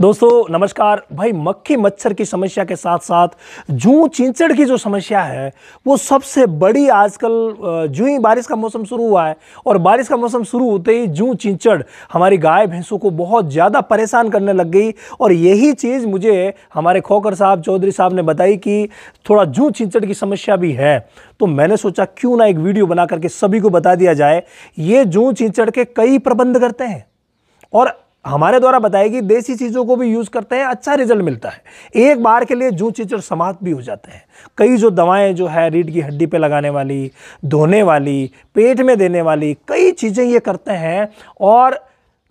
दोस्तों नमस्कार भाई मक्खी मच्छर की समस्या के साथ साथ जू चिंचड़ की जो समस्या है वो सबसे बड़ी आजकल जू ही बारिश का मौसम शुरू हुआ है और बारिश का मौसम शुरू होते ही जू चिंचड़ हमारी गाय भैंसों को बहुत ज़्यादा परेशान करने लग गई और यही चीज़ मुझे हमारे खोकर साहब चौधरी साहब ने बताई कि थोड़ा जू चिंचड़ की समस्या भी है तो मैंने सोचा क्यों ना एक वीडियो बना करके सभी को बता दिया जाए ये जू चिंचड़ के कई प्रबंध करते हैं और हमारे द्वारा बताएगी देसी चीज़ों को भी यूज़ करते हैं अच्छा रिजल्ट मिलता है एक बार के लिए जू चीचड़ समाप्त भी हो जाते हैं कई जो दवाएं जो है रीढ़ की हड्डी पे लगाने वाली धोने वाली पेट में देने वाली कई चीज़ें ये करते हैं और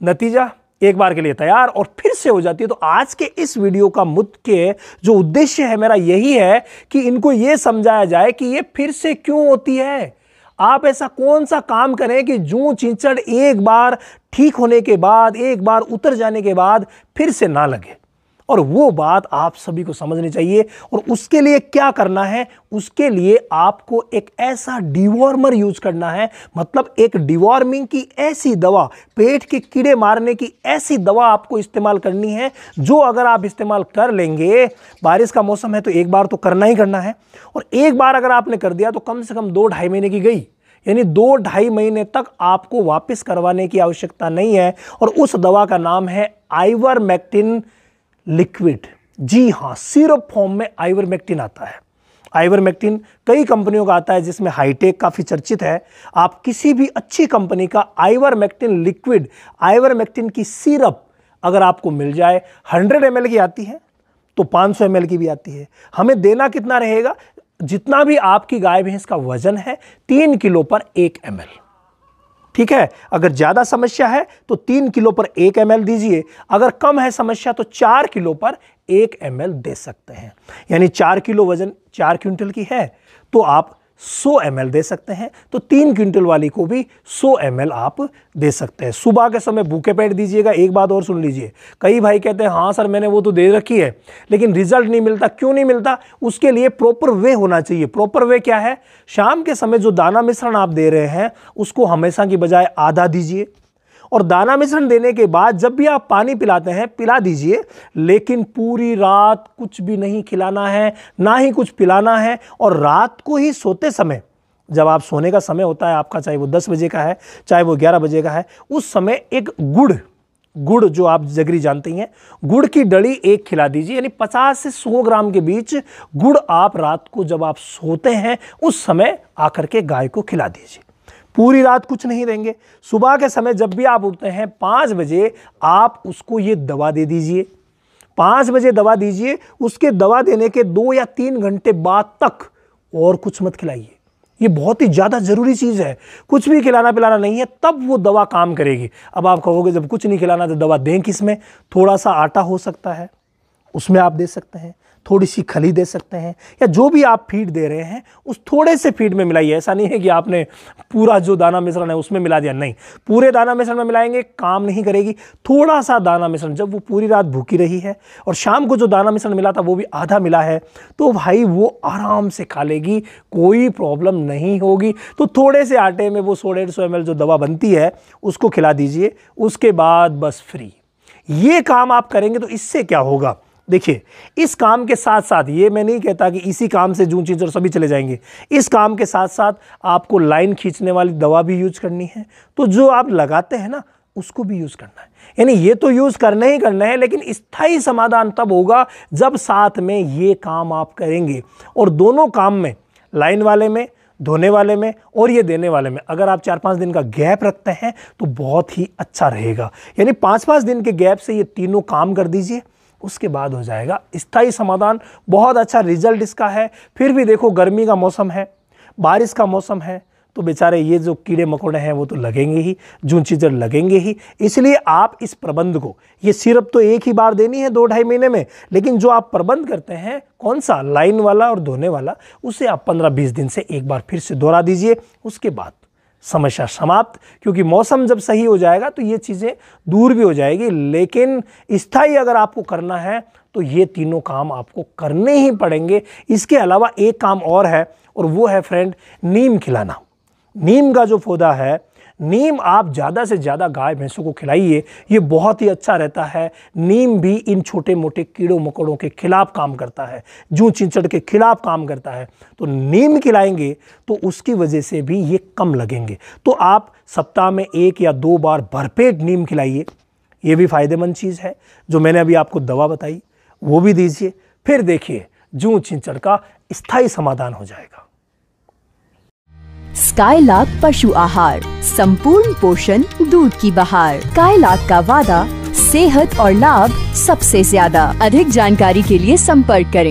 नतीजा एक बार के लिए तैयार और फिर से हो जाती है तो आज के इस वीडियो का मुख्य जो उद्देश्य है मेरा यही है कि इनको ये समझाया जाए कि ये फिर से क्यों होती है आप ऐसा कौन सा काम करें कि जू चिंचड़ एक बार ठीक होने के बाद एक बार उतर जाने के बाद फिर से ना लगे और वो बात आप सभी को समझनी चाहिए और उसके लिए क्या करना है उसके लिए आपको एक ऐसा डिवॉर्मर यूज करना है मतलब एक डिवॉर्मिंग की ऐसी दवा पेट के कीड़े मारने की ऐसी दवा आपको इस्तेमाल करनी है जो अगर आप इस्तेमाल कर लेंगे बारिश का मौसम है तो एक बार तो करना ही करना है और एक बार अगर आपने कर दिया तो कम से कम दो ढाई महीने की गई यानी दो ढाई महीने तक आपको वापस करवाने की आवश्यकता नहीं है और उस दवा का नाम है आइवर मैक्टिन लिक्विड जी हाँ सीरप फॉर्म में आइवरमेक्टिन आता है आइवरमेक्टिन कई कंपनियों का आता है जिसमें हाईटेक काफ़ी चर्चित है आप किसी भी अच्छी कंपनी का आइवरमेक्टिन लिक्विड आइवरमेक्टिन की सीरप अगर आपको मिल जाए 100 एम की आती है तो 500 सौ की भी आती है हमें देना कितना रहेगा जितना भी आपकी गाय भैंस का वजन है तीन किलो पर एक एम ठीक है अगर ज़्यादा समस्या है तो तीन किलो पर एक एम दीजिए अगर कम है समस्या तो चार किलो पर एक एम दे सकते हैं यानी चार किलो वजन चार क्विंटल की है तो आप 100 एम दे सकते हैं तो तीन क्विंटल वाली को भी 100 एम आप दे सकते हैं सुबह के समय भूखे पेट दीजिएगा एक बात और सुन लीजिए कई भाई कहते हैं हाँ सर मैंने वो तो दे रखी है लेकिन रिजल्ट नहीं मिलता क्यों नहीं मिलता उसके लिए प्रॉपर वे होना चाहिए प्रॉपर वे क्या है शाम के समय जो दाना मिश्रण आप दे रहे हैं उसको हमेशा की बजाय आधा दीजिए और दाना मिश्रण देने के बाद जब भी आप पानी पिलाते हैं पिला दीजिए लेकिन पूरी रात कुछ भी नहीं खिलाना है ना ही कुछ पिलाना है और रात को ही सोते समय जब आप सोने का समय होता है आपका चाहे वो दस बजे का है चाहे वो ग्यारह बजे का है उस समय एक गुड़ गुड़ जो आप जगरी जानती हैं गुड़ की डड़ी एक खिला दीजिए यानी 50 से 100 ग्राम के बीच गुड़ आप रात को जब आप सोते हैं उस समय आकर के गाय को खिला दीजिए पूरी रात कुछ नहीं देंगे सुबह के समय जब भी आप उठते हैं पाँच बजे आप उसको ये दवा दे दीजिए पाँच बजे दवा दीजिए उसके दवा देने के दो या तीन घंटे बाद तक और कुछ मत खिलाइए ये बहुत ही ज़्यादा ज़रूरी चीज़ है कुछ भी खिलाना पिलाना नहीं है तब वो दवा काम करेगी अब आप कहोगे जब कुछ नहीं खिलाना तो दवा दें किस में थोड़ा सा आटा हो सकता है उसमें आप दे सकते हैं थोड़ी सी खली दे सकते हैं या जो भी आप फीड दे रहे हैं उस थोड़े से फीड में मिलाइए ऐसा नहीं है कि आपने पूरा जो दाना मिश्रण है उसमें मिला दिया नहीं पूरे दाना मिश्रण में मिलाएंगे काम नहीं करेगी थोड़ा सा दाना मिश्रण जब वो पूरी रात भूखी रही है और शाम को जो दाना मिश्रण मिला था वो भी आधा मिला है तो भाई वो आराम से खा लेगी कोई प्रॉब्लम नहीं होगी तो थोड़े से आटे में वो सौ डेढ़ सौ एम जो दवा बनती है उसको खिला दीजिए उसके बाद बस फ्री ये काम आप करेंगे तो इससे क्या होगा देखिए इस काम के साथ साथ ये मैं नहीं कहता कि इसी काम से जून चीज और सभी चले जाएंगे इस काम के साथ साथ आपको लाइन खींचने वाली दवा भी यूज करनी है तो जो आप लगाते हैं ना उसको भी यूज करना है यानी ये तो यूज करना ही करना है लेकिन स्थायी समाधान तब होगा जब साथ में ये काम आप करेंगे और दोनों काम में लाइन वाले में धोने वाले में और ये देने वाले में अगर आप चार पाँच दिन का गैप रखते हैं तो बहुत ही अच्छा रहेगा यानी पाँच पाँच दिन के गैप से ये तीनों काम कर दीजिए उसके बाद हो जाएगा स्थायी समाधान बहुत अच्छा रिजल्ट इसका है फिर भी देखो गर्मी का मौसम है बारिश का मौसम है तो बेचारे ये जो कीड़े मकोड़े हैं वो तो लगेंगे ही जून चीज़ें लगेंगे ही इसलिए आप इस प्रबंध को ये सिर्फ तो एक ही बार देनी है दो ढाई महीने में लेकिन जो आप प्रबंध करते हैं कौन सा लाइन वाला और धोने वाला उसे आप पंद्रह बीस दिन से एक बार फिर से दोहरा दीजिए उसके बाद समस्या समाप्त क्योंकि मौसम जब सही हो जाएगा तो ये चीज़ें दूर भी हो जाएगी लेकिन स्थाई अगर आपको करना है तो ये तीनों काम आपको करने ही पड़ेंगे इसके अलावा एक काम और है और वो है फ्रेंड नीम खिलाना नीम का जो पौधा है नीम आप ज़्यादा से ज़्यादा गाय भैंसों को खिलाइए ये बहुत ही अच्छा रहता है नीम भी इन छोटे मोटे कीड़ों मकोड़ों के खिलाफ काम करता है जू चिंचड़ के खिलाफ काम करता है तो नीम खिलाएंगे तो उसकी वजह से भी ये कम लगेंगे तो आप सप्ताह में एक या दो बार भरपेट नीम खिलाइए ये भी फ़ायदेमंद चीज़ है जो मैंने अभी आपको दवा बताई वो भी दीजिए फिर देखिए जू चिंचड़ का स्थायी समाधान हो जाएगा स्काईलाक पशु आहार संपूर्ण पोषण दूध की बहार कायलाक का वादा सेहत और लाभ सबसे ज्यादा अधिक जानकारी के लिए संपर्क करें